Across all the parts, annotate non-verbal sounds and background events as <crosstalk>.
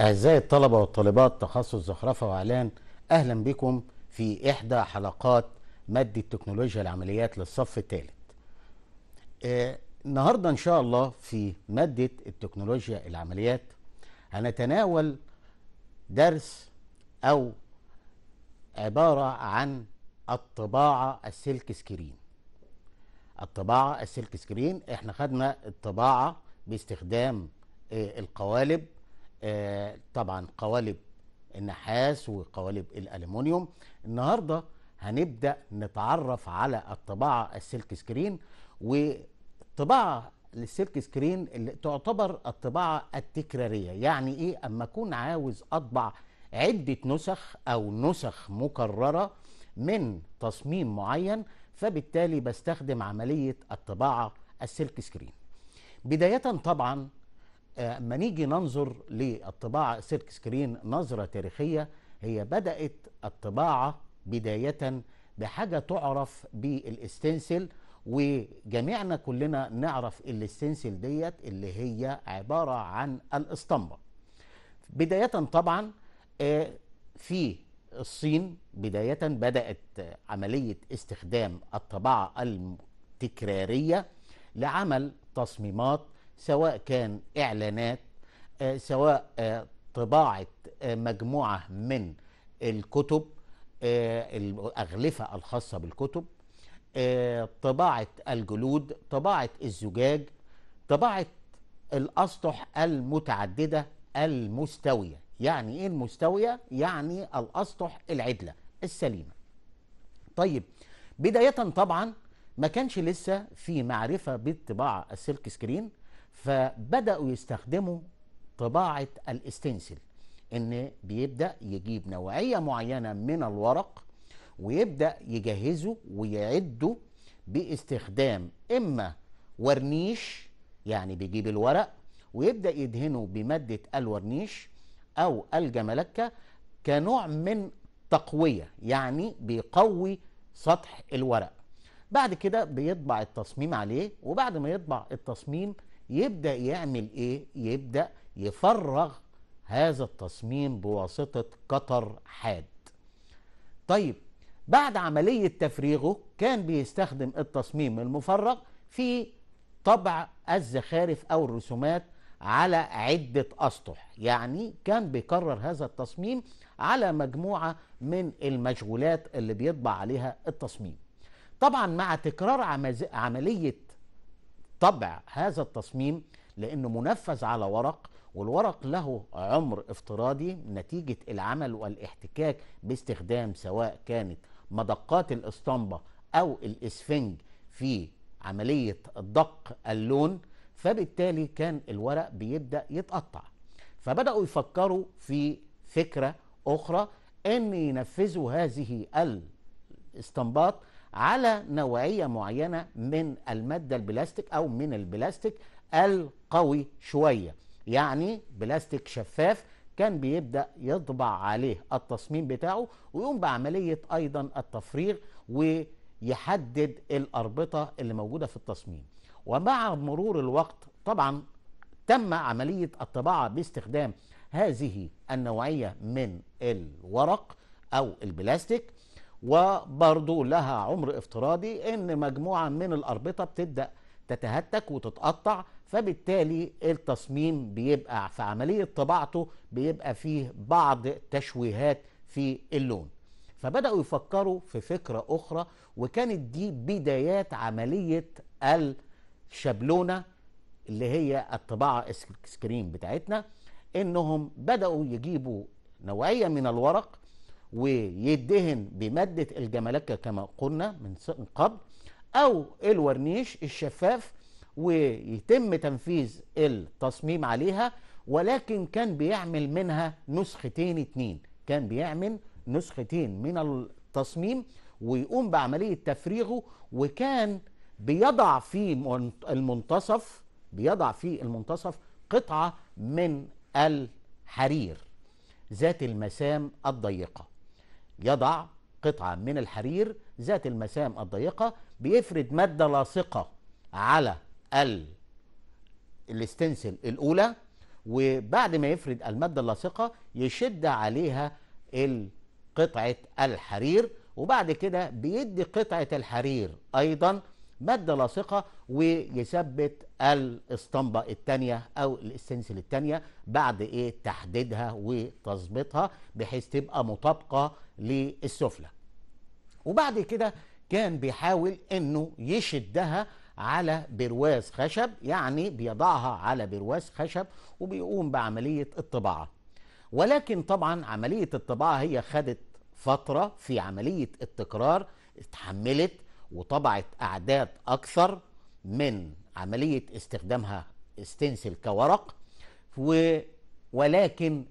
أعزائي الطلبة والطالبات تخصص زخرفة وإعلان أهلا بكم في إحدى حلقات مادة تكنولوجيا العمليات للصف الثالث. آه النهارده إن شاء الله في مادة التكنولوجيا العمليات هنتناول درس أو عبارة عن الطباعة السلك سكرين. الطباعة السلك سكرين احنا خدنا الطباعة باستخدام آه، القوالب آه، طبعا قوالب النحاس وقوالب الالومنيوم النهارده هنبدا نتعرف على الطباعه السلك سكرين والطباعه للسلك سكرين اللي تعتبر الطباعه التكراريه يعني ايه اما اكون عاوز اطبع عده نسخ او نسخ مكرره من تصميم معين فبالتالي بستخدم عمليه الطباعه السلك سكرين بدايه طبعا آه، ما نيجي ننظر للطباعة سيرك سكرين نظرة تاريخية هي بدأت الطباعة بداية بحاجة تعرف بالاستنسل وجميعنا كلنا نعرف الاستنسل ديت اللي هي عبارة عن الاسطمبة بداية طبعا آه، في الصين بداية بدأت عملية استخدام الطباعة التكرارية لعمل تصميمات سواء كان اعلانات آه، سواء آه، طباعه آه، مجموعه من الكتب الاغلفه الخاصه بالكتب طباعه الجلود طباعه الزجاج طباعه الاسطح المتعدده المستويه يعني ايه المستويه يعني الاسطح العدله السليمه طيب بدايه طبعا ما كانش لسه في معرفه بالطباعه السلك سكرين فبدأوا يستخدموا طباعة الاستنسل ان بيبدأ يجيب نوعية معينة من الورق ويبدأ يجهزه ويعده باستخدام اما ورنيش يعني بيجيب الورق ويبدأ يدهنه بمادة الورنيش او الجملكة كنوع من تقوية يعني بيقوي سطح الورق بعد كده بيطبع التصميم عليه وبعد ما يطبع التصميم يبدأ يعمل إيه؟ يبدأ يفرغ هذا التصميم بواسطة قطر حاد طيب بعد عملية تفريغه كان بيستخدم التصميم المفرغ في طبع الزخارف أو الرسومات على عدة أسطح يعني كان بيكرر هذا التصميم على مجموعة من المشغولات اللي بيطبع عليها التصميم طبعا مع تكرار عملية طبع هذا التصميم لأنه منفذ على ورق والورق له عمر افتراضي نتيجة العمل والاحتكاك باستخدام سواء كانت مدقات الاسطمبة أو الإسفنج في عملية دق اللون فبالتالي كان الورق بيبدأ يتقطع فبدأوا يفكروا في فكرة أخرى أن ينفذوا هذه الاستنباط على نوعية معينة من المادة البلاستيك أو من البلاستيك القوي شوية يعني بلاستيك شفاف كان بيبدأ يطبع عليه التصميم بتاعه ويقوم بعملية أيضا التفريغ ويحدد الأربطة اللي موجودة في التصميم ومع مرور الوقت طبعا تم عملية الطباعة باستخدام هذه النوعية من الورق أو البلاستيك وبرضو لها عمر افتراضي ان مجموعه من الاربطه بتبدا تتهتك وتتقطع فبالتالي التصميم بيبقى في عمليه طباعته بيبقى فيه بعض تشويهات في اللون فبداوا يفكروا في فكره اخرى وكانت دي بدايات عمليه الشبلونه اللي هي الطباعه السكرين بتاعتنا انهم بداوا يجيبوا نوعيه من الورق ويدهن بمادة الجملكة كما قلنا من قبل أو الورنيش الشفاف ويتم تنفيذ التصميم عليها ولكن كان بيعمل منها نسختين اتنين كان بيعمل نسختين من التصميم ويقوم بعملية تفريغه وكان بيضع في المنتصف بيضع في المنتصف قطعة من الحرير ذات المسام الضيقة يضع قطعة من الحرير ذات المسام الضيقة بيفرد مادة لاصقة على ال الاستنسل الأولى وبعد ما يفرد المادة اللاصقة يشد عليها قطعة الحرير وبعد كده بيدي قطعة الحرير أيضا مادة لاصقة ويثبت الاسطمبة الثانية أو الاستنسل الثانية بعد إيه تحديدها وتظبيطها بحيث تبقى مطابقة للسفلى وبعد كده كان بيحاول إنه يشدها على برواز خشب يعني بيضعها على برواز خشب وبيقوم بعملية الطباعة ولكن طبعا عملية الطباعة هي خدت فترة في عملية التكرار اتحملت وطبعت أعداد أكثر من عملية استخدامها استنسل كورق ولكن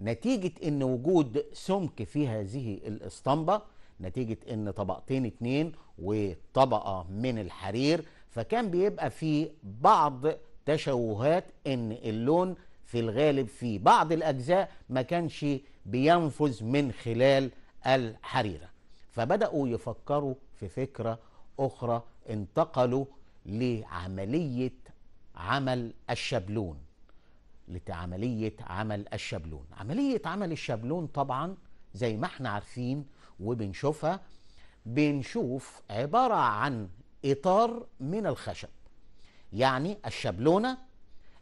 نتيجة أن وجود سمك في هذه الإسطمبة نتيجة أن طبقتين اتنين وطبقة من الحرير فكان بيبقى في بعض تشوهات أن اللون في الغالب في بعض الأجزاء ما كانش بينفذ من خلال الحريرة فبدأوا يفكروا في فكرة أخرى انتقلوا لعملية عمل الشبلون لعملية عمل الشبلون عملية عمل الشبلون طبعا زي ما احنا عارفين وبنشوفها بنشوف عبارة عن إطار من الخشب يعني الشبلونة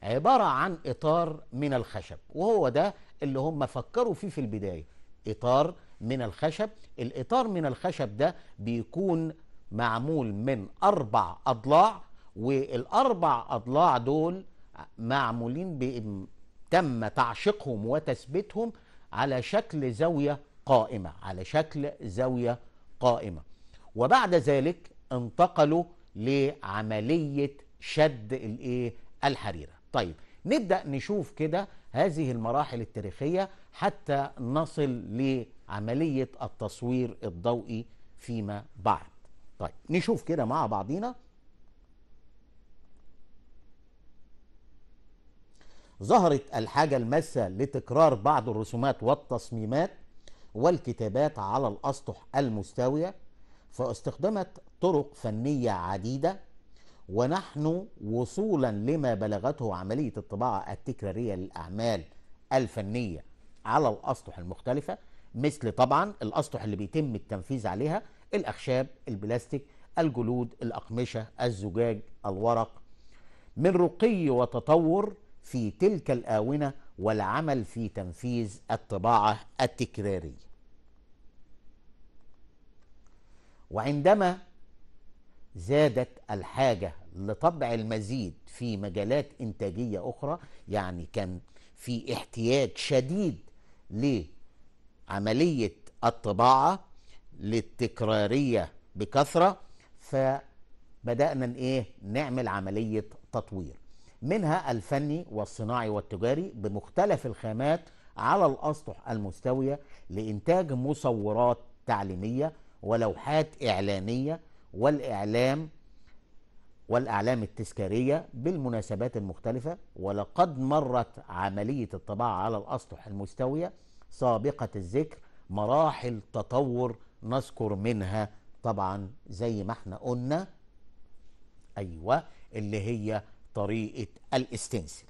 عبارة عن إطار من الخشب وهو ده اللي هم فكروا فيه في البداية إطار من الخشب الإطار من الخشب ده بيكون معمول من أربع أضلاع والأربع أضلاع دول معمولين تم تعشيقهم وتثبيتهم على شكل زاوية قائمة على شكل زاوية قائمة وبعد ذلك انتقلوا لعملية شد الايه الحريرة طيب نبدأ نشوف كده هذه المراحل التاريخية حتى نصل عملية التصوير الضوئي فيما بعد طيب نشوف كده مع بعضينا ظهرت الحاجة الماسة لتكرار بعض الرسومات والتصميمات والكتابات على الأسطح المستوية فاستخدمت طرق فنية عديدة ونحن وصولا لما بلغته عملية الطباعة التكرارية للأعمال الفنية على الأسطح المختلفة مثل طبعا الاسطح اللي بيتم التنفيذ عليها الاخشاب البلاستيك الجلود الاقمشه الزجاج الورق من رقي وتطور في تلك الاونه والعمل في تنفيذ الطباعه التكراريه وعندما زادت الحاجه لطبع المزيد في مجالات انتاجيه اخرى يعني كان في احتياج شديد ليه عملية الطباعة للتكرارية بكثرة فبدأنا إيه نعمل عملية تطوير منها الفني والصناعي والتجاري بمختلف الخامات على الأسطح المستوية لإنتاج مصورات تعليمية ولوحات إعلانية والإعلام والأعلام التذكارية بالمناسبات المختلفة ولقد مرت عملية الطباعة على الأسطح المستوية سابقة الذكر مراحل تطور نذكر منها طبعا زي ما احنا قلنا ايوه اللي هي طريقة الاستنسل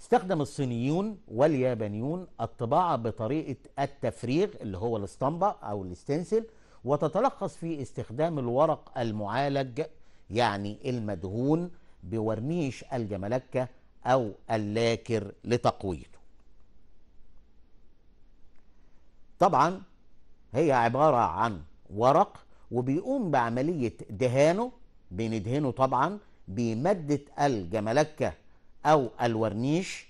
استخدم الصينيون واليابانيون الطباعة بطريقة التفريغ اللي هو الاسطمبة أو الاستنسل وتتلخص في استخدام الورق المعالج يعني المدهون بورنيش الجملكة أو اللاكر لتقويته طبعا هي عبارة عن ورق وبيقوم بعملية دهانه بندهنه طبعا بمادة الجملكة أو الورنيش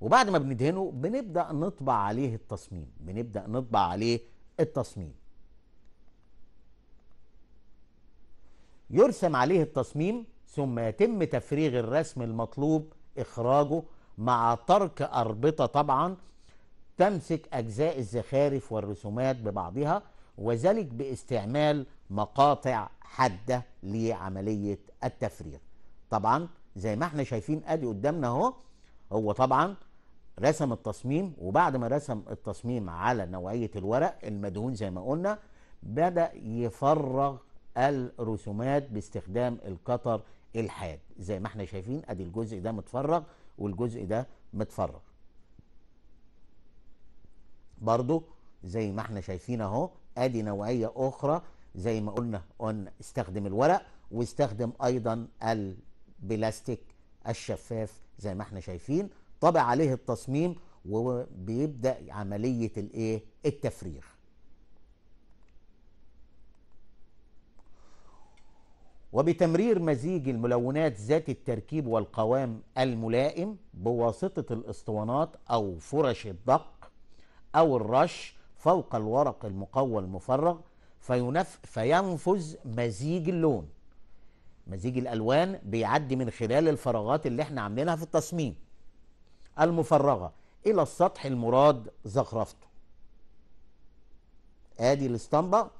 وبعد ما بندهنه بنبدأ نطبع عليه التصميم بنبدأ نطبع عليه التصميم يرسم عليه التصميم ثم يتم تفريغ الرسم المطلوب إخراجه مع ترك أربطة طبعا تمسك أجزاء الزخارف والرسومات ببعضها وذلك باستعمال مقاطع حادة لعملية التفريغ طبعا زي ما احنا شايفين ادي قدامنا اهو هو طبعا رسم التصميم وبعد ما رسم التصميم على نوعية الورق المدهون زي ما قلنا بدأ يفرغ الرسومات باستخدام القطر الحاد زي ما احنا شايفين ادي الجزء ده متفرغ والجزء ده متفرغ برضو زي ما احنا شايفين اهو ادي نوعيه اخرى زي ما قلنا قلنا استخدم الورق واستخدم ايضا البلاستيك الشفاف زي ما احنا شايفين طبع عليه التصميم وبيبدا عمليه الايه التفريغ وبتمرير مزيج الملونات ذات التركيب والقوام الملائم بواسطة الاسطوانات أو فرش الدق أو الرش فوق الورق المقوى المفرغ فينف فينفذ مزيج اللون مزيج الألوان بيعدي من خلال الفراغات اللي احنا عاملينها في التصميم المفرغة إلى السطح المراد زخرفته ادي الاسطمبة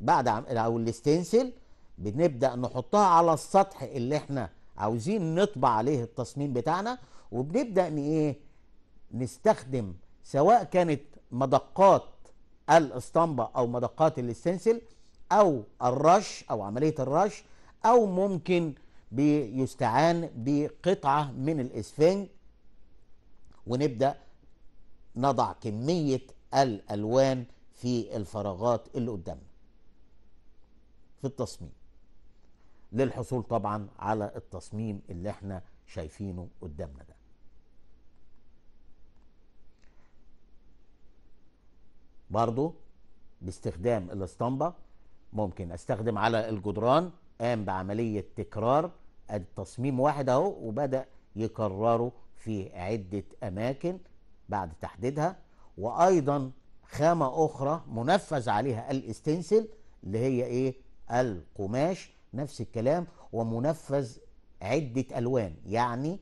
بعد او الاستنسل بنبدأ نحطها على السطح اللي احنا عاوزين نطبع عليه التصميم بتاعنا وبنبدأ ايه نستخدم سواء كانت مدقات الاسطمبة او مدقات الاستنسل او الرش او عملية الرش او ممكن بيستعان بقطعة من الاسفنج ونبدأ نضع كمية الالوان في الفراغات اللي قدامنا في التصميم للحصول طبعا على التصميم اللي احنا شايفينه قدامنا ده برضو باستخدام الاسطمبة ممكن استخدم على الجدران قام بعملية تكرار التصميم واحد اهو وبدأ يكرره في عدة أماكن بعد تحديدها وأيضا خامة أخرى منفذ عليها الاستنسل اللي هي إيه القماش نفس الكلام ومنفذ عدة ألوان يعني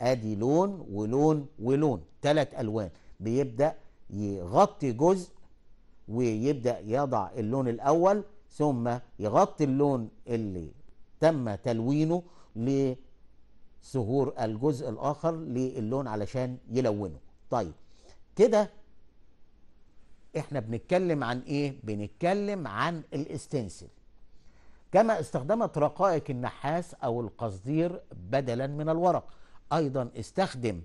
أدي لون ولون ولون ثلاث ألوان بيبدأ يغطي جزء ويبدأ يضع اللون الأول ثم يغطي اللون اللي تم تلوينه لظهور الجزء الآخر للون علشان يلونه طيب كده احنا بنتكلم عن ايه بنتكلم عن الاستنسل كما استخدمت رقائق النحاس أو القصدير بدلا من الورق أيضا استخدم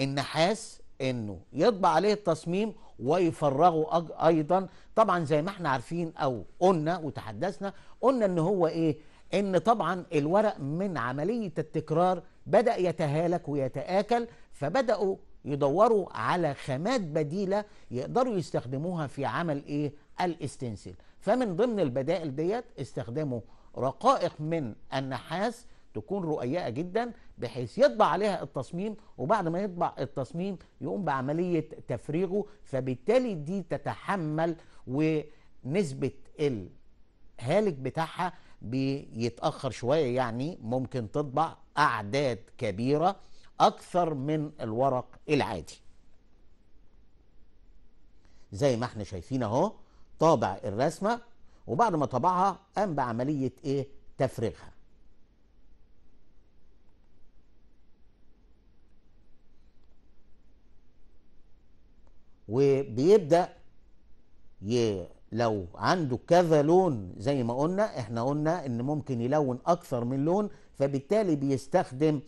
النحاس انه يطبع عليه التصميم ويفرغه ايضا طبعا زي ما احنا عارفين او قلنا وتحدثنا قلنا ان هو ايه ان طبعا الورق من عمليه التكرار بدا يتهالك ويتاكل فبداوا يدوروا على خامات بديله يقدروا يستخدموها في عمل ايه الاستنسل فمن ضمن البدائل ديت استخدموا رقائق من النحاس تكون رؤيئة جدا بحيث يطبع عليها التصميم وبعد ما يطبع التصميم يقوم بعمليه تفريغه فبالتالي دي تتحمل ونسبه الهالك بتاعها بيتاخر شويه يعني ممكن تطبع اعداد كبيره اكثر من الورق العادي زي ما احنا شايفين اهو طابع الرسمه وبعد ما طبعها قام بعمليه ايه تفريغها وبيبدا ي... لو عنده كذا لون زي ما قلنا احنا قلنا ان ممكن يلون اكثر من لون فبالتالي بيستخدم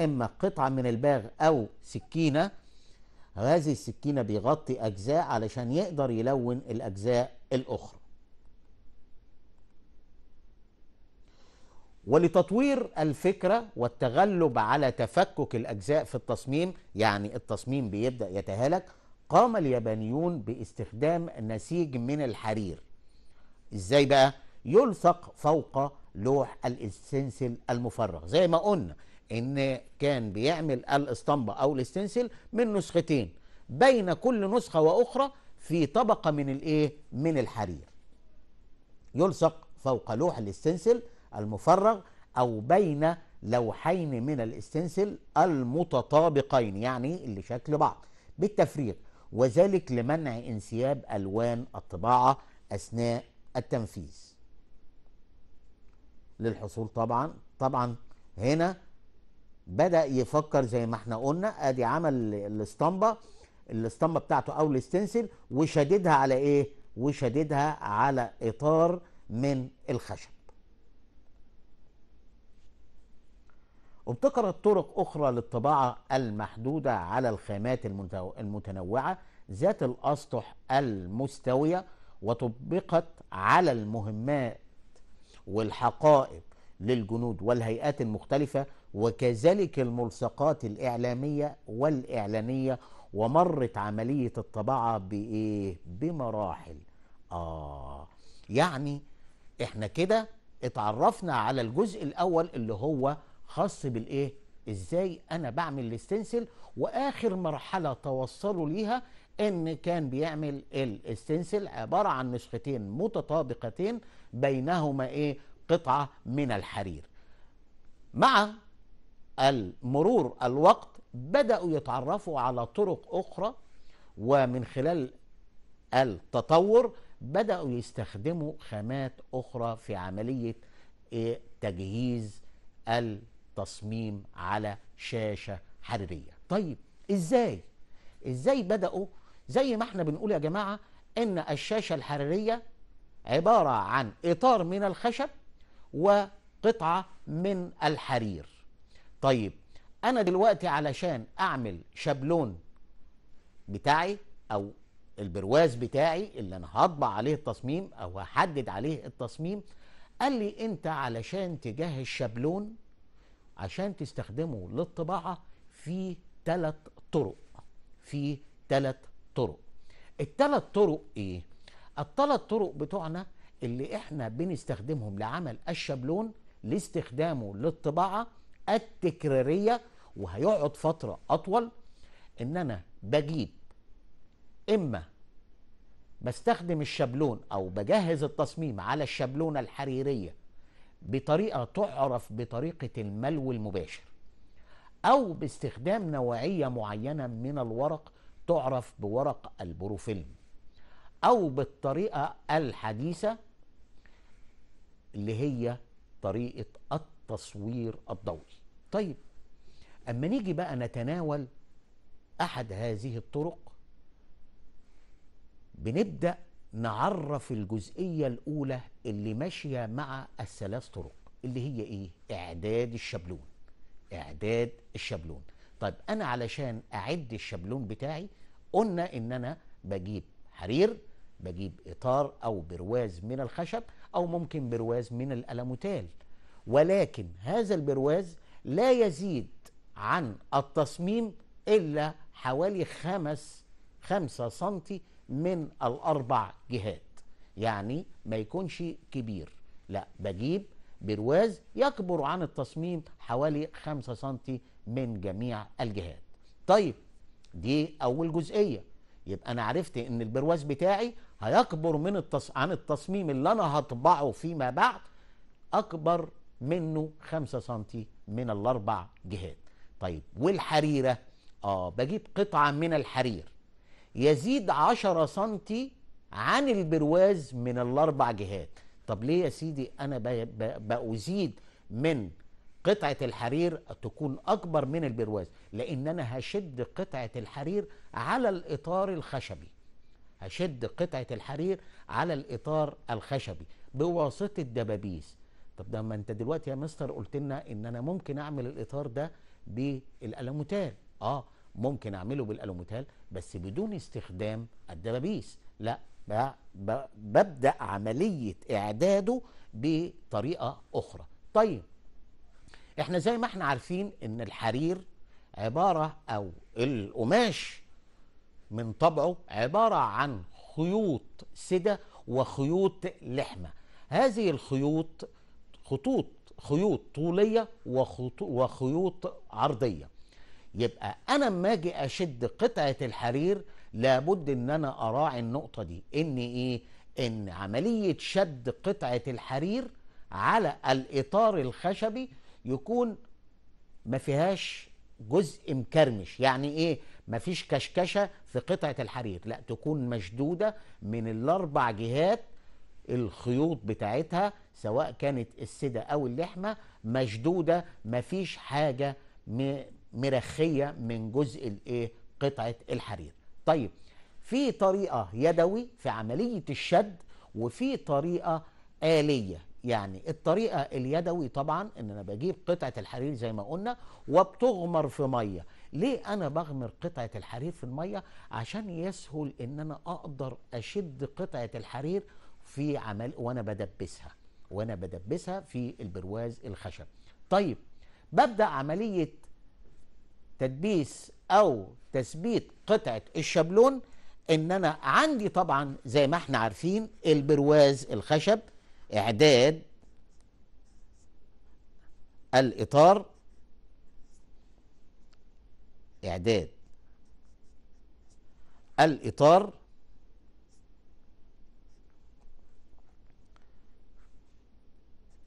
اما قطعه من الباغ او سكينه هذه السكينه بيغطي اجزاء علشان يقدر يلون الاجزاء الأخرى ولتطوير الفكرة والتغلب على تفكك الأجزاء في التصميم يعني التصميم بيبدأ يتهالك قام اليابانيون باستخدام نسيج من الحرير ازاي بقى يلصق فوق لوح الاستنسل المفرغ زي ما قلنا ان كان بيعمل الاسطمبة او الاستنسل من نسختين بين كل نسخة واخرى في طبقة من الإيه؟ من الحرير يلصق فوق لوح الاستنسل المفرغ أو بين لوحين من الاستنسل المتطابقين يعني اللي شكل بعض بالتفريغ وذلك لمنع انسياب ألوان الطباعة أثناء التنفيذ للحصول طبعا طبعا هنا بدأ يفكر زي ما احنا قلنا ادي عمل الاسطمبة الاسطمه بتاعته او الاستنسل وشددها على ايه وشددها على اطار من الخشب ابتكرت طرق اخرى للطباعه المحدوده على الخامات المتنوعه ذات الاسطح المستويه وطبقت على المهمات والحقائب للجنود والهيئات المختلفه وكذلك الملصقات الاعلاميه والاعلانيه ومرت عملية الطباعة بإيه؟ بمراحل آه يعني إحنا كده اتعرفنا على الجزء الأول اللي هو خاص بالإيه؟ إزاي أنا بعمل الاستنسل وآخر مرحلة توصلوا ليها إن كان بيعمل الاستنسل عبارة عن نسختين متطابقتين بينهما إيه؟ قطعة من الحرير مع المرور الوقت بدأوا يتعرفوا على طرق أخرى ومن خلال التطور بدأوا يستخدموا خامات أخرى في عملية آه، تجهيز التصميم على شاشة حريرية طيب إزاي؟ إزاي بدأوا زي ما احنا بنقول يا جماعة إن الشاشة الحريرية عبارة عن إطار من الخشب وقطعة من الحرير طيب انا دلوقتي علشان اعمل شابلون بتاعي او البرواز بتاعي اللي انا هطبع عليه التصميم او هحدد عليه التصميم قال لي انت علشان تجهز شابلون عشان تستخدمه للطباعه في ثلاث طرق في ثلاث طرق الثلاث طرق ايه الثلاث طرق بتوعنا اللي احنا بنستخدمهم لعمل الشابلون لاستخدامه للطباعه التكراريه وهيقعد فتره اطول ان انا بجيب اما بستخدم الشابلون او بجهز التصميم على الشابلونه الحريريه بطريقه تعرف بطريقه الملو المباشر او باستخدام نوعيه معينه من الورق تعرف بورق البروفيلم او بالطريقه الحديثه اللي هي طريقه التصوير الضوئي طيب أما نيجي بقى نتناول أحد هذه الطرق بنبدأ نعرف الجزئية الأولى اللي ماشية مع الثلاث طرق اللي هي إيه؟ إعداد الشبلون إعداد الشبلون طيب أنا علشان أعد الشبلون بتاعي قلنا إن أنا بجيب حرير بجيب إطار أو برواز من الخشب أو ممكن برواز من الألموتال ولكن هذا البرواز لا يزيد عن التصميم إلا حوالي خمس خمسة سنتي من الأربع جهات يعني ما يكونش كبير لا بجيب برواز يكبر عن التصميم حوالي خمسة سنتي من جميع الجهات طيب دي أول جزئية يبقى أنا عرفت إن البرواز بتاعي هيكبر من التص... عن التصميم اللي أنا هطبعه فيما بعد أكبر منه خمسة سنتي من الأربع جهات طيب والحريرة آه بجيب قطعة من الحرير يزيد 10 سنتي عن البرواز من الأربع جهات طب ليه يا سيدي أنا بأزيد من قطعة الحرير تكون أكبر من البرواز لأن أنا هشد قطعة الحرير على الإطار الخشبي هشد قطعة الحرير على الإطار الخشبي بواسطة دبابيس طب ده ما أنت دلوقتي يا مستر قلت لنا إن أنا ممكن أعمل الإطار ده بالالوميتال اه ممكن اعمله بالالوميتال بس بدون استخدام الدبابيس لا ببدا عمليه اعداده بطريقه اخرى طيب احنا زي ما احنا عارفين ان الحرير عباره او القماش من طبعه عباره عن خيوط سده وخيوط لحمه هذه الخيوط خطوط خيوط طوليه وخيوط عرضيه يبقى انا اما اجي اشد قطعه الحرير لابد ان انا اراعي النقطه دي ان ايه ان عمليه شد قطعه الحرير على الاطار الخشبي يكون ما فيهاش جزء مكرمش يعني ايه ما فيش كشكشه في قطعه الحرير لا تكون مشدوده من الاربع جهات الخيوط بتاعتها سواء كانت السدة أو اللحمة مشدودة مفيش حاجة مرخية من جزء الإيه قطعة الحرير طيب في طريقة يدوي في عملية الشد وفي طريقة آلية يعني الطريقة اليدوي طبعا ان انا بجيب قطعة الحرير زي ما قلنا وبتغمر في مية ليه انا بغمر قطعة الحرير في المية عشان يسهل ان انا اقدر اشد قطعة الحرير في عمل وانا بدبسها وانا بدبسها في البرواز الخشب طيب ببدا عمليه تدبيس او تثبيت قطعه الشابلون ان انا عندي طبعا زي ما احنا عارفين البرواز الخشب اعداد الاطار اعداد الاطار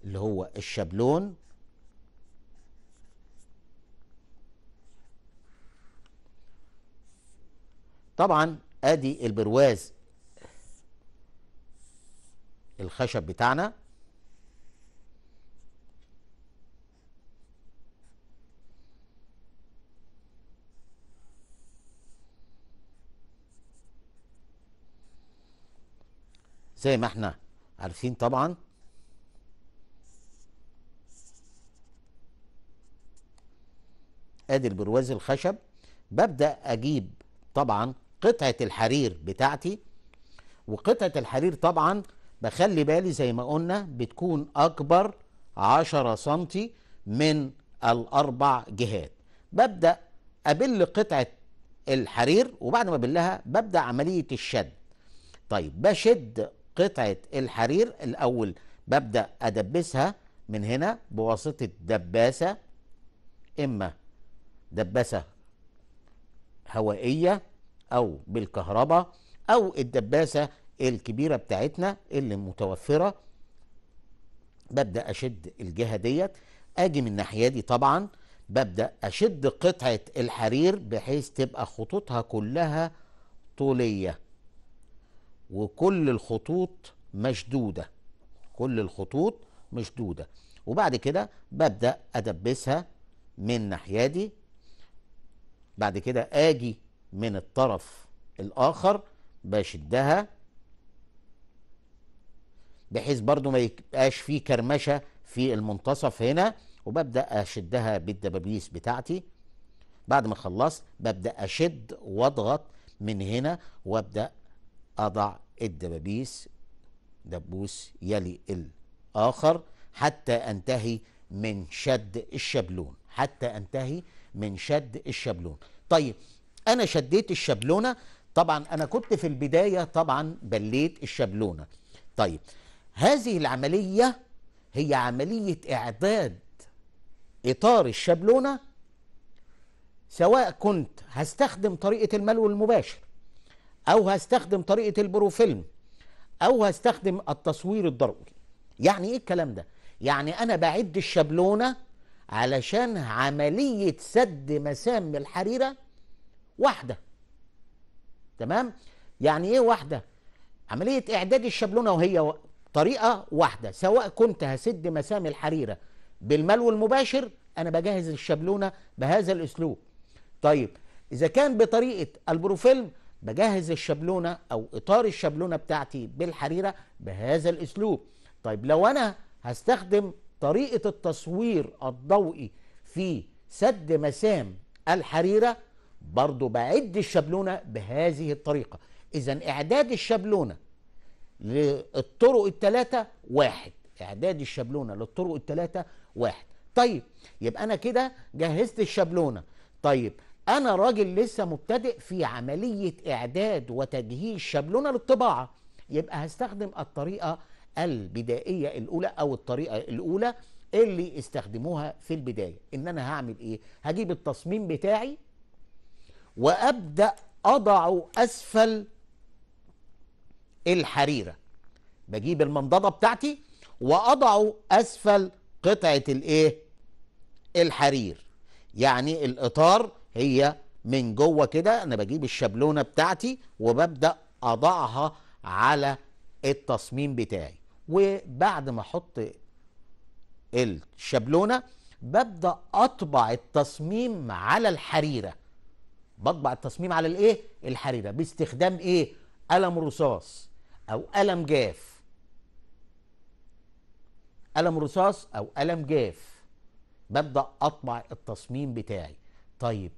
اللي هو الشابلون طبعا ادي البرواز الخشب بتاعنا زي ما احنا عارفين طبعا ادي البرواز الخشب ببدا اجيب طبعا قطعه الحرير بتاعتي وقطعه الحرير طبعا بخلي بالي زي ما قلنا بتكون اكبر 10 سنتي من الاربع جهات ببدا ابل قطعه الحرير وبعد ما بلها ببدا عمليه الشد طيب بشد قطعه الحرير الاول ببدا ادبسها من هنا بواسطه دباسه اما دباسة هوائية أو بالكهرباء أو الدباسة الكبيرة بتاعتنا اللي متوفرة ببدأ أشد الجهة ديت أجي من الناحية دي طبعا ببدأ أشد قطعة الحرير بحيث تبقى خطوطها كلها طولية وكل الخطوط مشدودة كل الخطوط مشدودة وبعد كده ببدأ أدبسها من الناحية دي بعد كده اجي من الطرف الاخر بشدها بحيث برضو ما يبقاش فيه كرمشه في المنتصف هنا وببدا اشدها بالدبابيس بتاعتي بعد ما خلصت ببدا اشد واضغط من هنا وابدا اضع الدبابيس دبوس يلي الاخر حتى انتهي من شد الشبلون حتى انتهي من شد الشابلون طيب انا شديت الشابلونه طبعا انا كنت في البدايه طبعا بليت الشابلونه طيب هذه العمليه هي عمليه اعداد اطار الشابلونه سواء كنت هستخدم طريقه الملو المباشر او هستخدم طريقه البروفيلم او هستخدم التصوير الضروري يعني ايه الكلام ده يعني انا بعد الشابلونه علشان عملية سد مسام الحريرة واحدة تمام يعني ايه واحدة عملية اعداد الشابلونة وهي طريقة واحدة سواء كنت هسد مسام الحريرة بالملو المباشر انا بجهز الشابلونة بهذا الاسلوب طيب اذا كان بطريقة البروفيلم بجهز الشابلونة او اطار الشابلونة بتاعتي بالحريرة بهذا الاسلوب طيب لو انا هستخدم طريقة التصوير الضوئي في سد مسام الحريرة برضو بعد الشبلونة بهذه الطريقة إذا إعداد الشبلونة للطرق الثلاثة واحد إعداد الشبلونة للطرق الثلاثة واحد طيب يبقى أنا كده جهزت الشبلونة طيب أنا راجل لسه مبتدئ في عملية إعداد وتجهيز شبلونة للطباعة يبقى هستخدم الطريقة البدائية الأولى أو الطريقة الأولى اللي استخدموها في البداية إن أنا هعمل إيه هجيب التصميم بتاعي وأبدأ أضعه أسفل الحريرة بجيب المنضدة بتاعتي وأضعه أسفل قطعة الإيه الحرير يعني الإطار هي من جوه كده أنا بجيب الشبلونة بتاعتي وببدأ أضعها على التصميم بتاعي وبعد ما احط الشابلونه ببدا اطبع التصميم على الحريره بطبع التصميم على الايه الحريره باستخدام ايه قلم رصاص او قلم جاف قلم رصاص او قلم جاف ببدا اطبع التصميم بتاعي طيب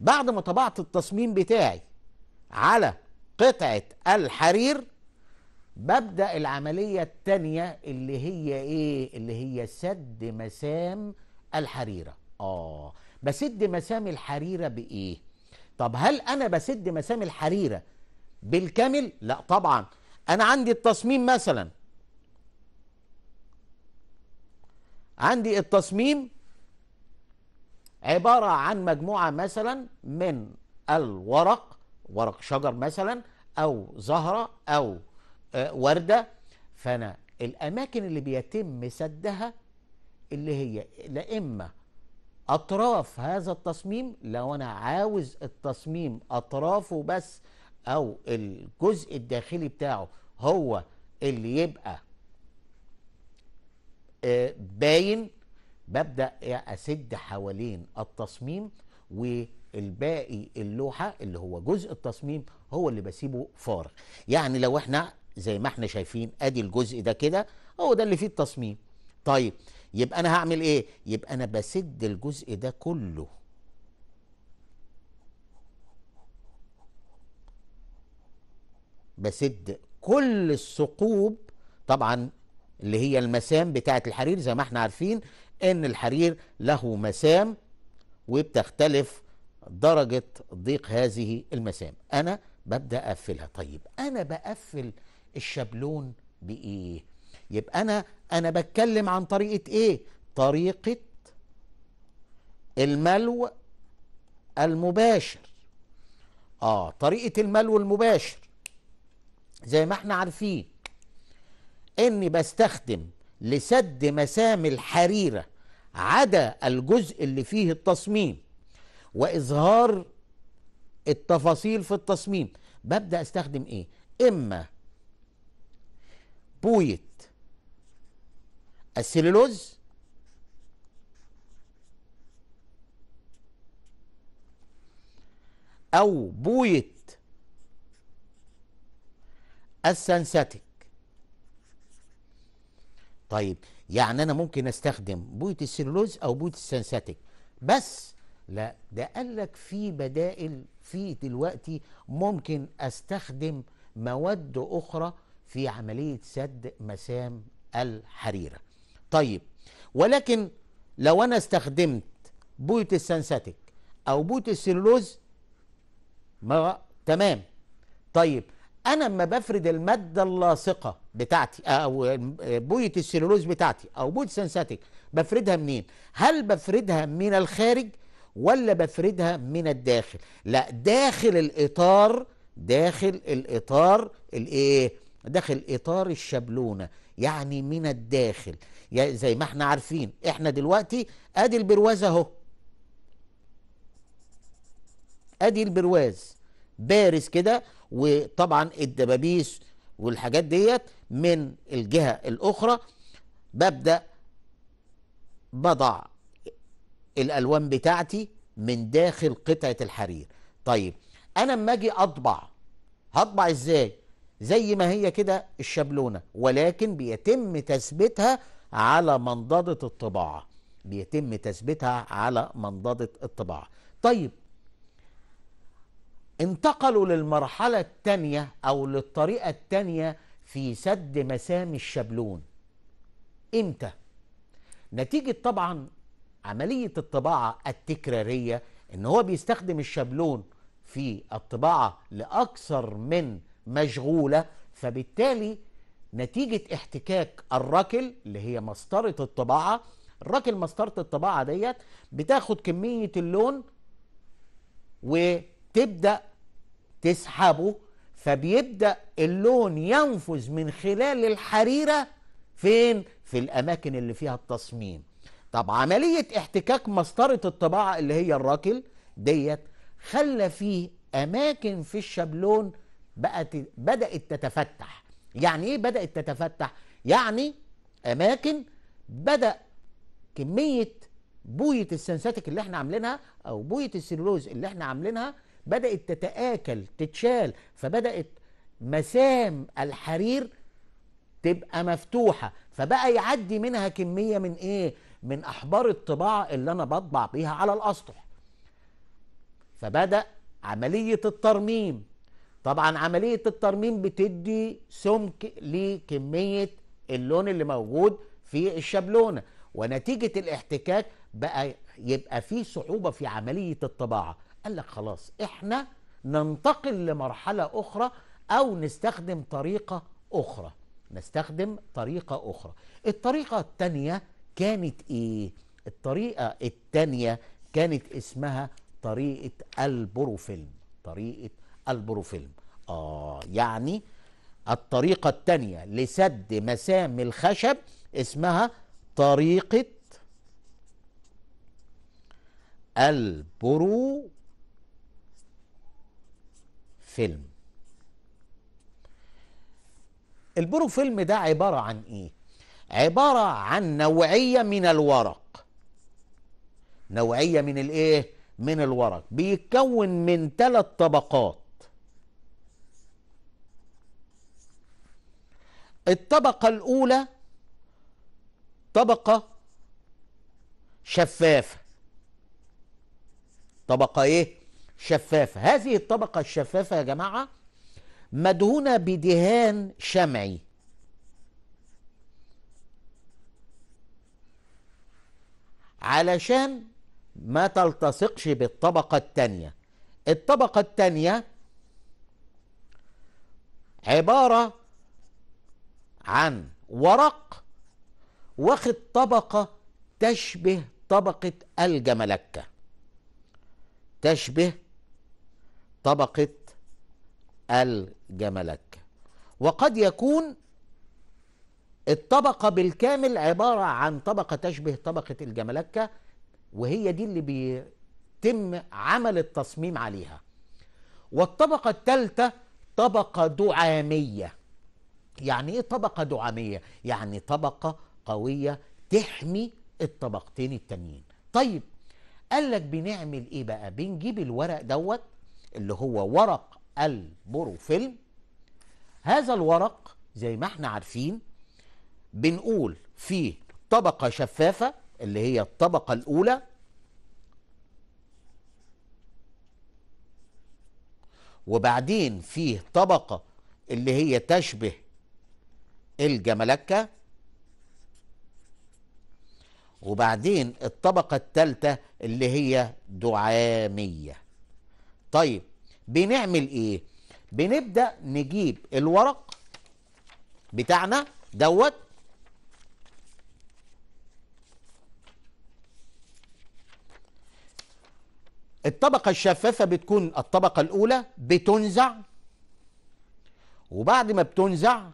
بعد ما طبعت التصميم بتاعي على قطعه الحرير ببدأ العملية الثانيه اللي هي ايه اللي هي سد مسام الحريرة اه بسد مسام الحريرة بايه طب هل انا بسد مسام الحريرة بالكامل لا طبعا انا عندي التصميم مثلا عندي التصميم عبارة عن مجموعة مثلا من الورق ورق شجر مثلا أو زهرة أو آه، ورده فانا الاماكن اللي بيتم سدها اللي هي لا اما اطراف هذا التصميم لو انا عاوز التصميم اطرافه بس او الجزء الداخلي بتاعه هو اللي يبقى آه، باين ببدا اسد حوالين التصميم والباقي اللوحه اللي هو جزء التصميم هو اللي بسيبه فارغ يعني لو احنا زي ما احنا شايفين ادي الجزء ده كده هو ده اللي فيه التصميم طيب يبقى انا هعمل ايه يبقى انا بسد الجزء ده كله بسد كل الثقوب طبعا اللي هي المسام بتاعه الحرير زي ما احنا عارفين ان الحرير له مسام وبتختلف درجه ضيق هذه المسام انا ببدا اقفلها طيب انا بقفل الشابلون بايه يبقى انا انا بتكلم عن طريقه ايه طريقه الملو المباشر اه طريقه الملو المباشر زي ما احنا عارفين اني بستخدم لسد مسام الحريره عدا الجزء اللي فيه التصميم واظهار التفاصيل في التصميم ببدا استخدم ايه اما بويت السيلولوز أو بويت السنساتيك طيب يعني أنا ممكن أستخدم بويت السيلولوز أو بويت السنساتيك بس لا ده قال لك في بدائل في دلوقتي ممكن استخدم مواد اخرى في عملية سد مسام الحريرة طيب ولكن لو أنا استخدمت بوت السنساتيك أو بوت السيلولوز ما تمام طيب أنا لما بفرد المادة اللاصقة بتاعتي أو بوية السيلولوز بتاعتي أو بوت السنساتيك بفردها منين؟ هل بفردها من الخارج ولا بفردها من الداخل؟ لا داخل الإطار داخل الإطار الإيه؟ داخل اطار الشبلونه يعني من الداخل يعني زي ما احنا عارفين احنا دلوقتي ادي البرواز اهو ادي البرواز بارز كده وطبعا الدبابيس والحاجات ديت من الجهه الاخرى ببدا بضع الالوان بتاعتي من داخل قطعه الحرير طيب انا اما اجي اطبع هطبع ازاي زي ما هي كده الشبلونه ولكن بيتم تثبيتها على منضده الطباعه بيتم تثبيتها على منضده الطباعه طيب انتقلوا للمرحله الثانيه او للطريقه الثانيه في سد مسام الشبلون امتى نتيجه طبعا عمليه الطباعه التكراريه ان هو بيستخدم الشبلون في الطباعه لاكثر من مشغوله فبالتالي نتيجه احتكاك الركل اللي هي مسطره الطباعه الراكل مسطره الطباعه ديت بتاخد كميه اللون وتبدا تسحبه فبيبدا اللون ينفذ من خلال الحريره فين في الاماكن اللي فيها التصميم طب عمليه احتكاك مسطره الطباعه اللي هي الراكل ديت خلى فيه اماكن في الشابلون بقت بدأت تتفتح يعني إيه بدأت تتفتح؟ يعني أماكن بدأ كمية بوية السنساتيك اللي احنا عاملينها أو بوية السلولوز اللي احنا عاملينها بدأت تتآكل تتشال فبدأت مسام الحرير تبقى مفتوحة فبقى يعدي منها كمية من إيه؟ من أحبار الطباعة اللي أنا بطبع بيها على الأسطح فبدأ عملية الترميم طبعا عمليه الترميم بتدي سمك لكميه اللون اللي موجود في الشبلونه ونتيجه الاحتكاك بقى يبقى في صعوبه في عمليه الطباعه قال لك خلاص احنا ننتقل لمرحله اخرى او نستخدم طريقه اخرى نستخدم طريقه اخرى الطريقه الثانيه كانت ايه الطريقه الثانيه كانت اسمها طريقه البروفيلم طريقه البروفيلم آه يعني الطريقة الثانية لسد مسام الخشب اسمها طريقة البرو فيلم البرو فيلم ده عبارة عن ايه عبارة عن نوعية من الورق نوعية من الايه من الورق بيتكون من ثلاث طبقات الطبقة الأولى طبقة شفافة طبقة إيه؟ شفافة هذه الطبقة الشفافة يا جماعة مدهونة بدهان شمعي علشان ما تلتصقش بالطبقة التانية الطبقة التانية عبارة عن ورق واخد طبقة تشبه طبقة الجملكة تشبه طبقة الجملكة وقد يكون الطبقة بالكامل عبارة عن طبقة تشبه طبقة الجملكة وهي دي اللي بيتم عمل التصميم عليها والطبقة الثالثة طبقة دعامية يعني ايه طبقه دعاميه يعني طبقه قويه تحمي الطبقتين التانيين طيب قال لك بنعمل ايه بقى بنجيب الورق دوت اللي هو ورق البروفيلم هذا الورق زي ما احنا عارفين بنقول فيه طبقه شفافه اللي هي الطبقه الاولى وبعدين فيه طبقه اللي هي تشبه الجملكة وبعدين الطبقة الثالثة اللي هي دعامية طيب بنعمل ايه بنبدأ نجيب الورق بتاعنا دوت الطبقة الشفافة بتكون الطبقة الأولى بتنزع وبعد ما بتنزع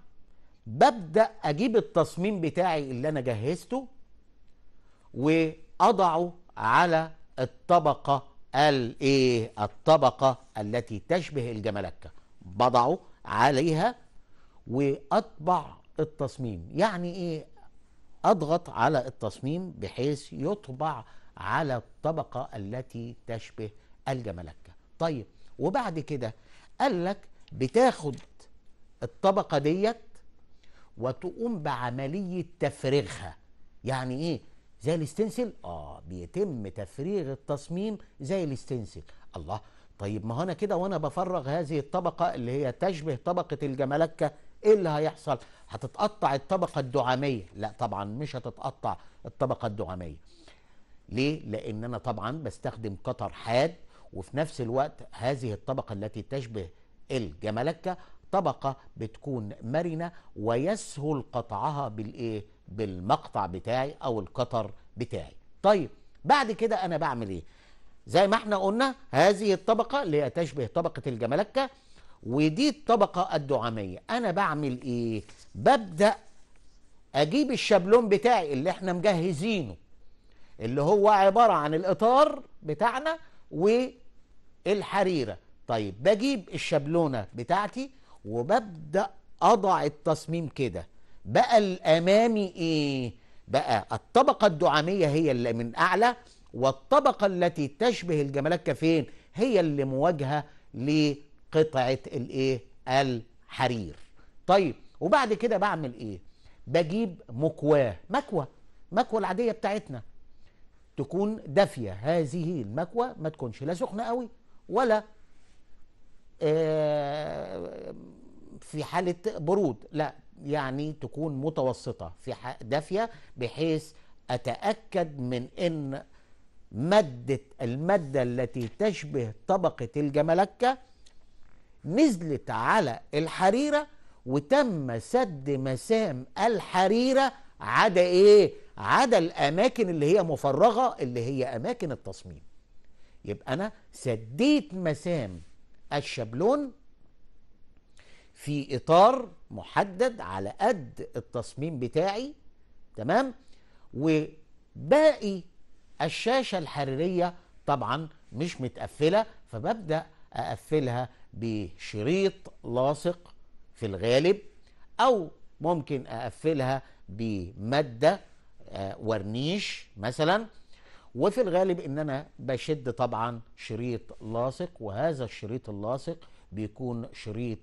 ببدأ أجيب التصميم بتاعي اللي أنا جهزته وأضعه على الطبقة الايه الطبقة التي تشبه الجملكة بضعه عليها وأطبع التصميم يعني إيه أضغط على التصميم بحيث يطبع على الطبقة التي تشبه الجملكة طيب وبعد كده قال لك بتاخد الطبقة ديت وتقوم بعمليه تفريغها يعني ايه زي الاستنسل اه بيتم تفريغ التصميم زي الاستنسل الله طيب ما انا كده وانا بفرغ هذه الطبقه اللي هي تشبه طبقه الجملكه ايه اللي هيحصل هتتقطع الطبقه الدعاميه لا طبعا مش هتتقطع الطبقه الدعاميه ليه لان انا طبعا بستخدم قطر حاد وفي نفس الوقت هذه الطبقه التي تشبه الجملكه طبقة بتكون مرنة ويسهل قطعها بالايه بالمقطع بتاعي او القطر بتاعي طيب بعد كده انا بعمل ايه زي ما احنا قلنا هذه الطبقة اللي هي تشبه طبقة الجملكة ودي الطبقة الدعامية انا بعمل ايه ببدأ اجيب الشابلون بتاعي اللي احنا مجهزينه اللي هو عبارة عن الاطار بتاعنا والحريرة طيب بجيب الشابلونة بتاعتي وببدأ أضع التصميم كده بقى الأمامي إيه؟ بقى الطبقة الدعامية هي اللي من أعلى والطبقة التي تشبه الجمالات كفين هي اللي مواجهة لقطعة الإيه؟ الحرير طيب وبعد كده بعمل إيه؟ بجيب مكواه مكوه مكوه العادية بتاعتنا تكون دافية هذه المكوه ما تكونش لا سخنة قوي ولا آه في حاله برود لا يعني تكون متوسطه في دافيه بحيث اتاكد من ان ماده الماده التي تشبه طبقه الجملكه نزلت على الحريره وتم سد مسام الحريره عدا ايه عدا الاماكن اللي هي مفرغه اللي هي اماكن التصميم يبقى انا سديت مسام الشابلون في اطار محدد على قد التصميم بتاعي تمام وباقي الشاشه الحريريه طبعا مش متقفله فببدا اقفلها بشريط لاصق في الغالب او ممكن اقفلها بماده آه، ورنيش مثلا وفي الغالب ان انا بشد طبعا شريط لاصق وهذا الشريط اللاصق بيكون شريط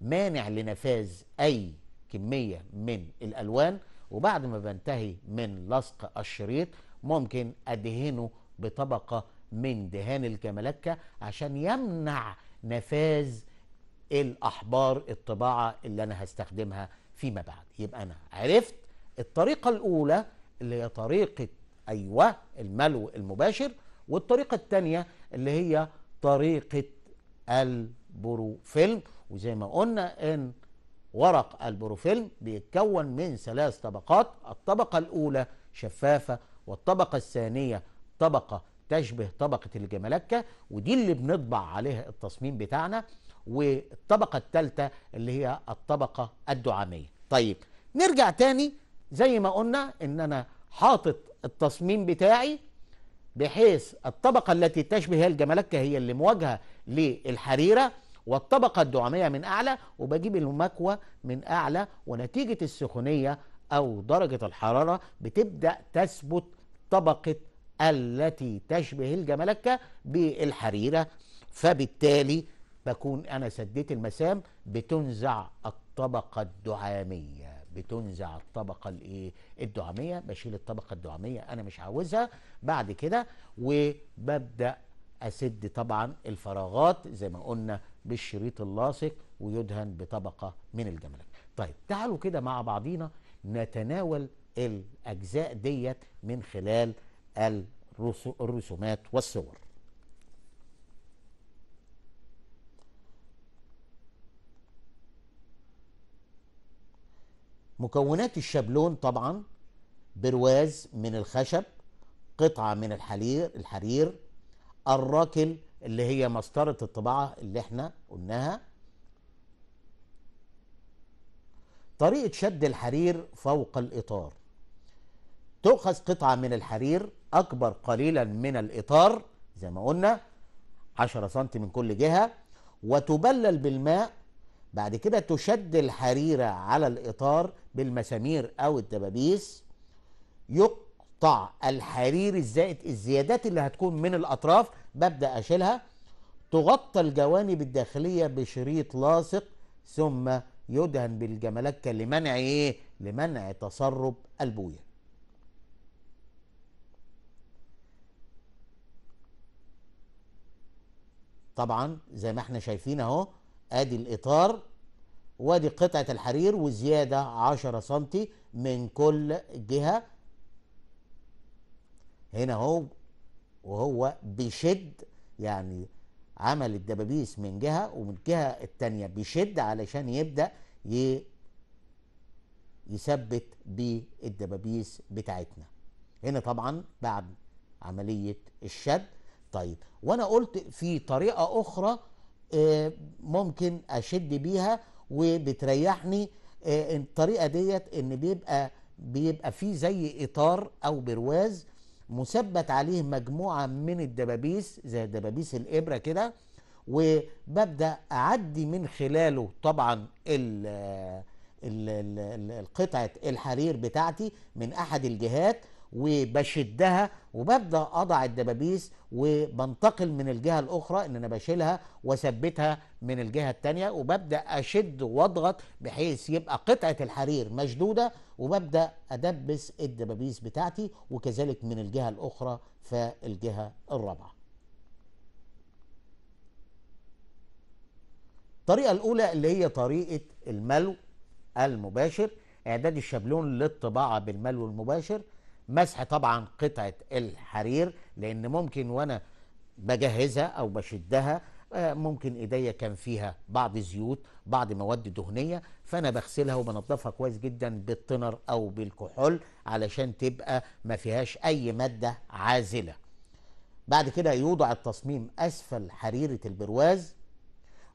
مانع لنفاذ أي كمية من الألوان وبعد ما بنتهي من لصق الشريط ممكن أدهنه بطبقة من دهان الجمالكة عشان يمنع نفاذ الأحبار الطباعة اللي أنا هستخدمها فيما بعد يبقى أنا عرفت الطريقة الأولى اللي هي طريقة أيوة الملو المباشر والطريقة الثانية اللي هي طريقة البروفيلم وزي ما قلنا ان ورق البروفيلم بيتكون من ثلاث طبقات الطبقة الأولى شفافة والطبقة الثانية طبقة تشبه طبقة الجمالكة ودي اللي بنطبع عليها التصميم بتاعنا والطبقة الثالثة اللي هي الطبقة الدعامية طيب نرجع تاني زي ما قلنا ان انا حاطط التصميم بتاعي بحيث الطبقة التي تشبه هي هي اللي مواجهة للحريرة والطبقة الدعامية من أعلى وبجيب المكوى من أعلى ونتيجة السخونية أو درجة الحرارة بتبدأ تثبت طبقة التي تشبه الجملكة بالحريرة فبالتالي بكون أنا سديت المسام بتنزع الطبقة الدعامية بتنزع الطبقة الايه؟ الدعامية بشيل الطبقة الدعامية أنا مش عاوزها بعد كده وببدأ أسد طبعا الفراغات زي ما قلنا بالشريط اللاصق ويدهن بطبقة من الجملك طيب تعالوا كده مع بعضينا نتناول الأجزاء ديت من خلال الرسومات والصور مكونات الشابلون طبعا برواز من الخشب قطعة من الحرير الحرير الراكل اللي هي مسطرة الطباعة اللي احنا قلناها طريقة شد الحرير فوق الإطار تؤخذ قطعة من الحرير أكبر قليلا من الإطار زي ما قلنا 10 سم من كل جهة وتبلل بالماء بعد كده تشد الحريرة على الإطار بالمسامير أو الدبابيس يق قطع الحرير الزائد الزيادات اللي هتكون من الأطراف ببدأ أشيلها تغطى الجوانب الداخلية بشريط لاصق ثم يدهن بالجملكة لمنع إيه؟ لمنع تسرب البوية طبعا زي ما احنا شايفين اهو ادي الإطار وادي قطعة الحرير وزيادة 10 سنتي من كل جهة هنا اهو وهو بيشد يعني عمل الدبابيس من جهه ومن الجهه الثانيه بيشد علشان يبدا ي... يثبت بالدبابيس بتاعتنا هنا طبعا بعد عمليه الشد طيب وانا قلت في طريقه اخرى آه، ممكن اشد بيها وبتريحني آه، الطريقه ديت ان بيبقى بيبقى فيه زي اطار او برواز مثبت عليه مجموعه من الدبابيس زي دبابيس الابره كده وببدا اعدي من خلاله طبعا ال القطعه الحرير بتاعتي من احد الجهات وبشدها وببدا اضع الدبابيس وبنتقل من الجهه الاخرى ان انا بشيلها واثبتها من الجهه الثانيه وببدا اشد واضغط بحيث يبقى قطعه الحرير مشدوده وببدا ادبس الدبابيس بتاعتي وكذلك من الجهه الاخرى فالجهه الرابعه الطريقه الاولى اللي هي طريقه الملو المباشر اعداد الشابلون للطباعه بالملو المباشر مسح طبعا قطعه الحرير لان ممكن وانا بجهزها او بشدها آه، ممكن ايديا كان فيها بعض زيوت بعض مواد دهنيه فانا بغسلها وبنضفها كويس جدا بالطنر او بالكحول علشان تبقى ما فيهاش اي ماده عازله بعد كده يوضع التصميم اسفل حريره البرواز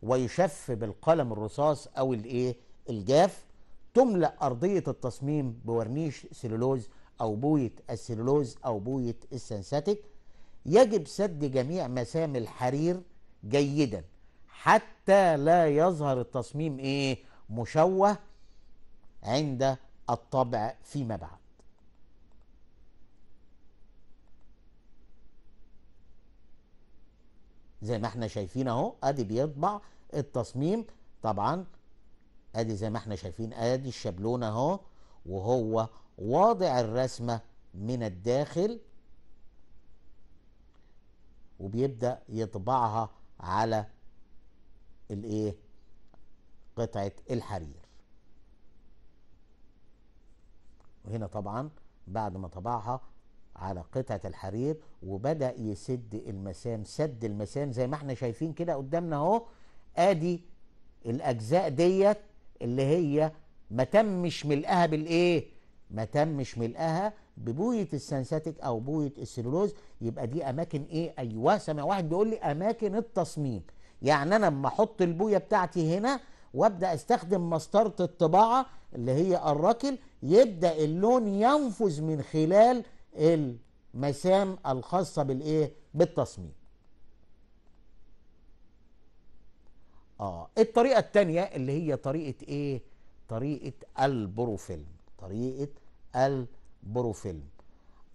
ويشف بالقلم الرصاص او الايه الجاف تملا ارضيه التصميم بورنيش سيلولوز أو بوية السيلولوز أو بوية السنساتيك يجب سد جميع مسام الحرير جيدا حتى لا يظهر التصميم إيه مشوه عند الطبع فيما بعد زي ما احنا شايفين اهو ادي بيطبع التصميم طبعا ادي زي ما احنا شايفين ادي الشابلونه اهو وهو واضع الرسمة من الداخل وبيبدأ يطبعها على الايه قطعة الحرير وهنا طبعا بعد ما طبعها على قطعة الحرير وبدأ يسد المسام سد المسام زي ما احنا شايفين كده قدامنا اهو ادي الاجزاء ديت اللي هي ما تمش ملئها بالايه ما تمش ملئها ببويه السنساتيك او بويه السلولوز يبقى دي اماكن ايه ايوه سامع واحد بيقول لي اماكن التصميم يعني انا لما احط البويه بتاعتي هنا وابدا استخدم مسطره الطباعه اللي هي الركل يبدا اللون ينفذ من خلال المسام الخاصه بالايه بالتصميم اه الطريقه الثانيه اللي هي طريقه ايه طريقه البروفيلم طريقه البروفيلم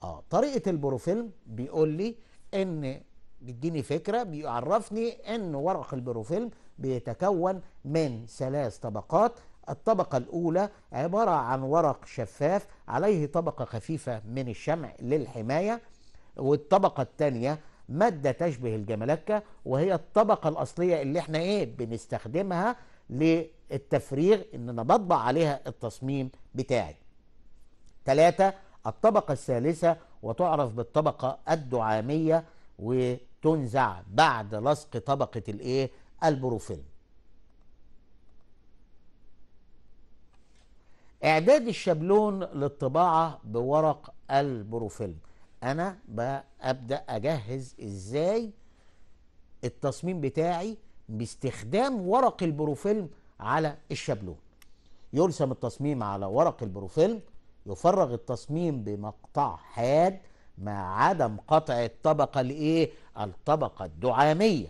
اه طريقه البروفيلم بيقول لي ان بيديني فكره بيعرفني ان ورق البروفيلم بيتكون من ثلاث طبقات الطبقة الأولى عبارة عن ورق شفاف عليه طبقة خفيفة من الشمع للحماية والطبقة الثانية مادة تشبه الجملكة وهي الطبقة الأصلية اللي احنا ايه بنستخدمها للتفريغ ان انا بطبع عليها التصميم بتاعي ثلاثة الطبقة الثالثة وتعرف بالطبقة الدعامية وتنزع بعد لصق طبقة الايه البروفيل اعداد الشابلون للطباعة بورق البروفيلم انا ببدأ اجهز ازاي التصميم بتاعي باستخدام ورق البروفيلم على الشابلون يرسم التصميم على ورق البروفيلم يفرغ التصميم بمقطع حاد مع عدم قطع الطبقة الإيه؟ الطبقة الدعامية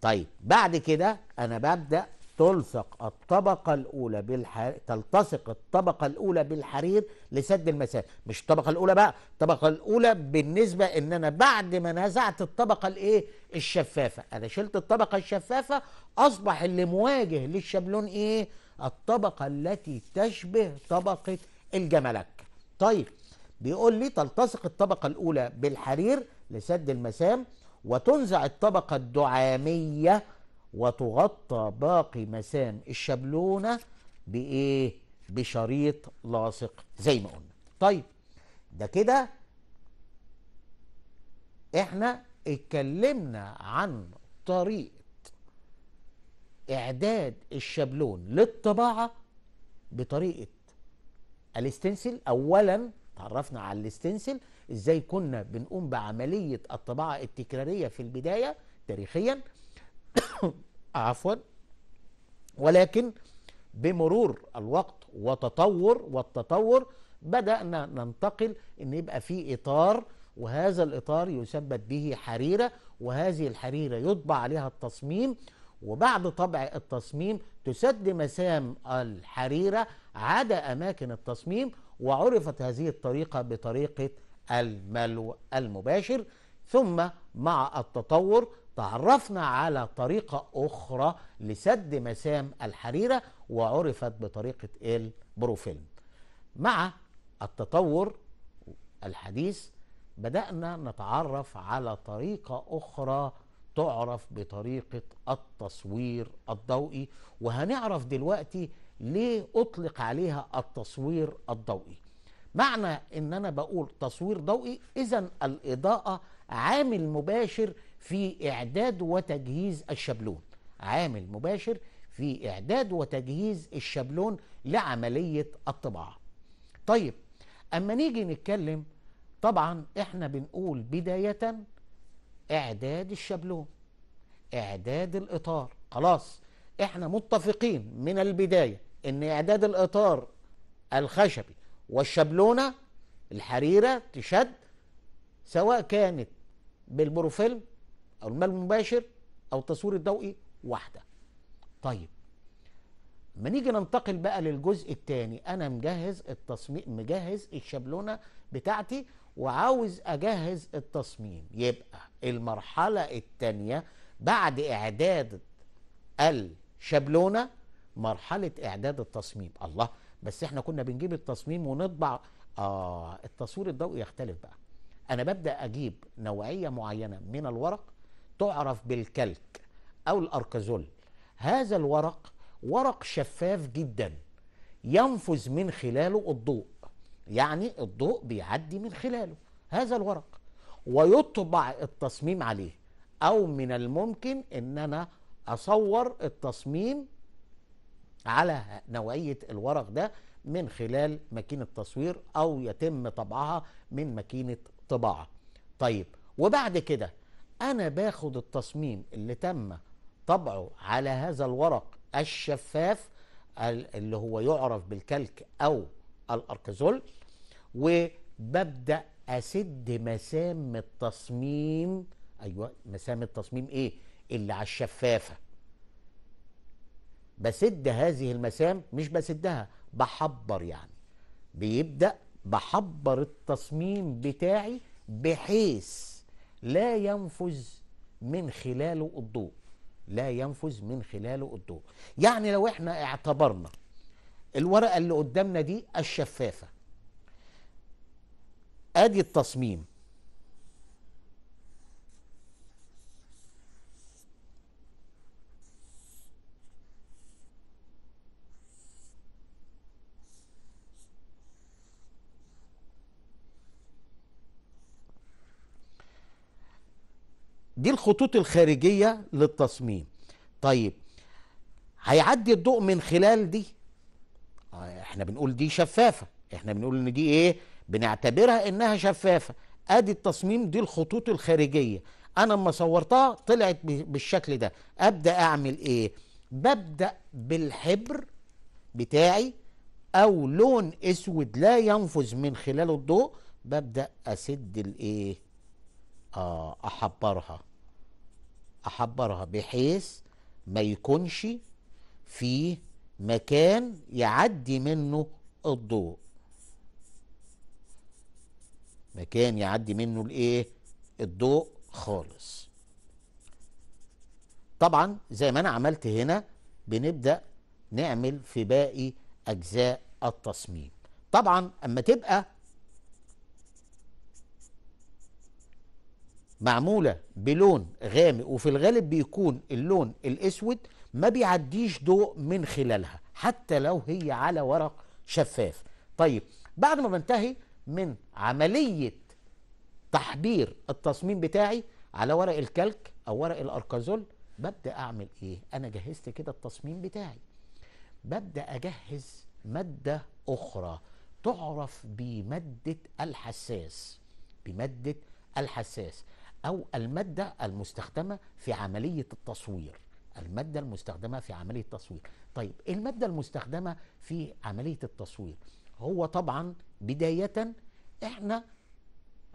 طيب بعد كده أنا ببدأ تلصق الطبقة الأولى بالحر... تلتصق الطبقة الأولى بالحرير لسد المسافة، مش الطبقة الأولى بقى، الطبقة الأولى بالنسبة إن أنا بعد ما نزعت الطبقة الإيه؟ الشفافة، أنا شلت الطبقة الشفافة أصبح اللي مواجه للشابلون إيه؟ الطبقة التي تشبه طبقة الجملك طيب بيقول لي تلتصق الطبقة الأولى بالحرير لسد المسام وتنزع الطبقة الدعامية وتغطى باقي مسام الشبلونة بإيه؟ بشريط لاصق زي ما قلنا طيب ده كده احنا اتكلمنا عن طريقة إعداد الشبلون للطباعة بطريقة الاستنسل اولا تعرفنا على الاستنسل ازاي كنا بنقوم بعمليه الطباعه التكراريه في البدايه تاريخيا <coughs> عفوا ولكن بمرور الوقت وتطور والتطور بدانا ننتقل ان يبقى في اطار وهذا الاطار يثبت به حريره وهذه الحريره يطبع عليها التصميم وبعد طبع التصميم تسد مسام الحريرة عدا أماكن التصميم وعرفت هذه الطريقة بطريقة الملو المباشر ثم مع التطور تعرفنا على طريقة أخرى لسد مسام الحريرة وعرفت بطريقة البروفيلم مع التطور الحديث بدأنا نتعرف على طريقة أخرى تعرف بطريقة التصوير الضوئي وهنعرف دلوقتي ليه أطلق عليها التصوير الضوئي معنى ان انا بقول تصوير ضوئي اذا الاضاءه عامل مباشر في اعداد وتجهيز الشبلون عامل مباشر في اعداد وتجهيز الشبلون لعمليه الطباعه طيب اما نيجي نتكلم طبعا احنا بنقول بدايه اعداد الشابلون اعداد الاطار خلاص احنا متفقين من البدايه ان اعداد الاطار الخشبي والشابلونه الحريره تشد سواء كانت بالبروفيلم او المال المباشر او التصوير الضوئي واحده طيب ما نيجي ننتقل بقى للجزء الثاني انا مجهز التصميم مجهز الشابلونه بتاعتي وعاوز اجهز التصميم يبقى المرحله الثانيه بعد اعداد الشابلونه مرحله اعداد التصميم الله بس احنا كنا بنجيب التصميم ونطبع اه التصوير الضوئي يختلف بقى انا ببدا اجيب نوعيه معينه من الورق تعرف بالكلك او الاركازول هذا الورق ورق شفاف جدا ينفذ من خلاله الضوء يعني الضوء بيعدي من خلاله هذا الورق ويطبع التصميم عليه او من الممكن ان انا اصور التصميم على نوعيه الورق ده من خلال ماكينه تصوير او يتم طبعها من ماكينه طباعه طيب وبعد كده انا باخد التصميم اللي تم طبعه على هذا الورق الشفاف اللي هو يعرف بالكلك او الاركازول وببدا اسد مسام التصميم ايوه مسام التصميم ايه اللي على الشفافه بسد هذه المسام مش بسدها بحبر يعني بيبدا بحبر التصميم بتاعي بحيث لا ينفذ من خلاله الضوء لا ينفذ من خلاله الضوء يعني لو احنا اعتبرنا الورقه اللي قدامنا دي الشفافه ادي التصميم دي الخطوط الخارجية للتصميم طيب هيعدي الضوء من خلال دي آه، احنا بنقول دي شفافه احنا بنقول ان دي ايه بنعتبرها انها شفافه ادي التصميم دي الخطوط الخارجيه انا اما صورتها طلعت بالشكل ده ابدا اعمل ايه ببدا بالحبر بتاعي او لون اسود لا ينفذ من خلاله الضوء ببدا اسد الايه اه احبرها احبرها بحيث ما يكونش فيه مكان يعدي منه الضوء مكان يعدي منه الايه الضوء خالص طبعا زي ما انا عملت هنا بنبدا نعمل في باقي اجزاء التصميم طبعا اما تبقى معموله بلون غامق وفي الغالب بيكون اللون الاسود ما بيعديش ضوء من خلالها حتى لو هي على ورق شفاف طيب بعد ما بنتهي من عملية تحضير التصميم بتاعي على ورق الكلك أو ورق الأركازول ببدأ أعمل إيه؟ أنا جهزت كده التصميم بتاعي ببدأ أجهز مادة أخرى تعرف بمادة الحساس بمادة الحساس أو المادة المستخدمة في عملية التصوير المادة المستخدمة في عملية التصوير طيب المادة المستخدمة في عملية التصوير هو طبعا بداية احنا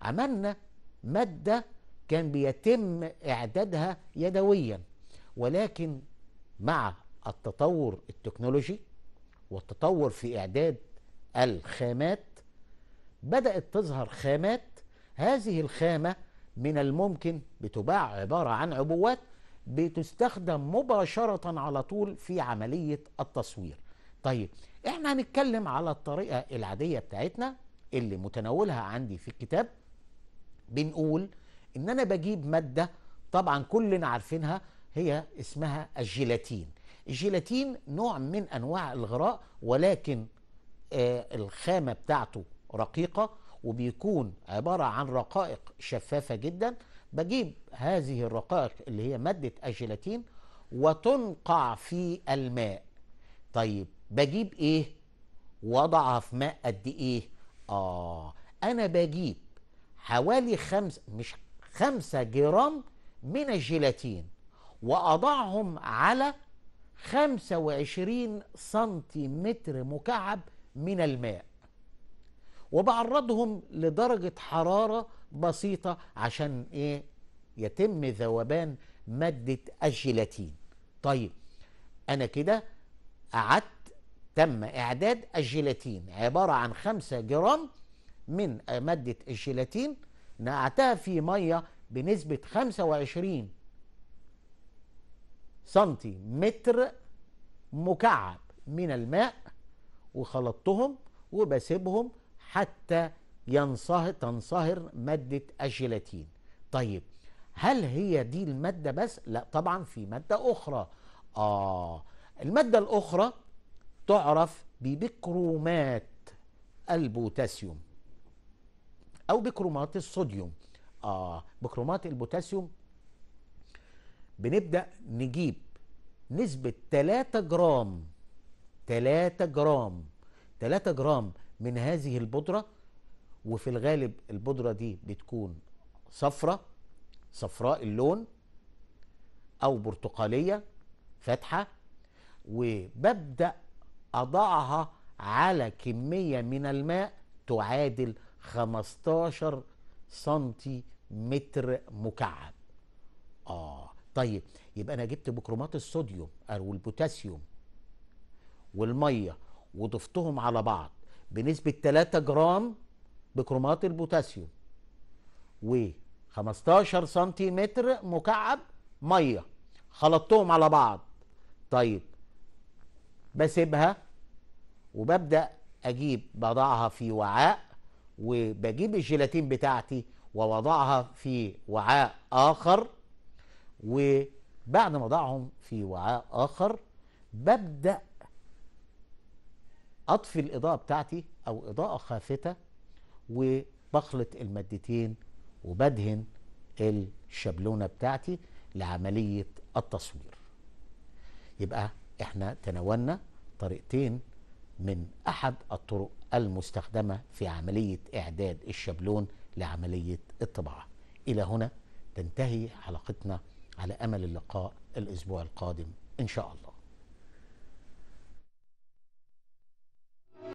عملنا مادة كان بيتم إعدادها يدويا ولكن مع التطور التكنولوجي والتطور في إعداد الخامات بدأت تظهر خامات هذه الخامة من الممكن بتباع عبارة عن عبوات بتستخدم مباشرة على طول في عملية التصوير طيب احنا هنتكلم على الطريقة العادية بتاعتنا اللي متناولها عندي في الكتاب بنقول ان انا بجيب مادة طبعا كلنا عارفينها هي اسمها الجيلاتين الجيلاتين نوع من انواع الغراء ولكن آه الخامة بتاعته رقيقة وبيكون عبارة عن رقائق شفافة جدا بجيب هذه الرقائق اللي هي مادة الجيلاتين وتنقع في الماء طيب بجيب ايه وضعها في ماء قد ايه اه انا بجيب حوالي خمس مش خمسة جرام من الجيلاتين وأضعهم على 25 سنتيمتر مكعب من الماء وبعرضهم لدرجة حرارة بسيطه عشان ايه يتم ذوبان ماده الجيلاتين طيب انا كده قعدت تم اعداد الجيلاتين عباره عن 5 جرام من ماده الجيلاتين نقعتها في ميه بنسبه 25 سنتي متر مكعب من الماء وخلطتهم وبسيبهم حتى ينصهر تنصهر مادة الجيلاتين طيب هل هي دي المادة بس؟ لا طبعا في مادة أخرى آه المادة الأخرى تعرف ببكرومات البوتاسيوم أو بكرومات الصوديوم آه بكرومات البوتاسيوم بنبدأ نجيب نسبة 3 جرام 3 جرام 3 جرام من هذه البودرة وفي الغالب البودره دي بتكون صفرة صفراء اللون او برتقاليه فاتحه وببدا اضعها على كميه من الماء تعادل 15 سنتي متر مكعب اه طيب يبقى انا جبت بكرومات الصوديوم او آه، البوتاسيوم والميه وضفتهم على بعض بنسبه 3 جرام بكرومات البوتاسيوم و 15 سنتيمتر مكعب ميه خلطتهم على بعض طيب بسيبها وببدا اجيب بضعها في وعاء وبجيب الجيلاتين بتاعتي ووضعها في وعاء اخر وبعد ما اضعهم في وعاء اخر ببدا اطفي الاضاءه بتاعتي او اضاءه خافته وبخلط المادتين وبدهن الشبلونة بتاعتي لعملية التصوير يبقى احنا تناولنا طريقتين من احد الطرق المستخدمة في عملية اعداد الشبلون لعملية الطباعة الى هنا تنتهي حلقتنا على امل اللقاء الاسبوع القادم ان شاء الله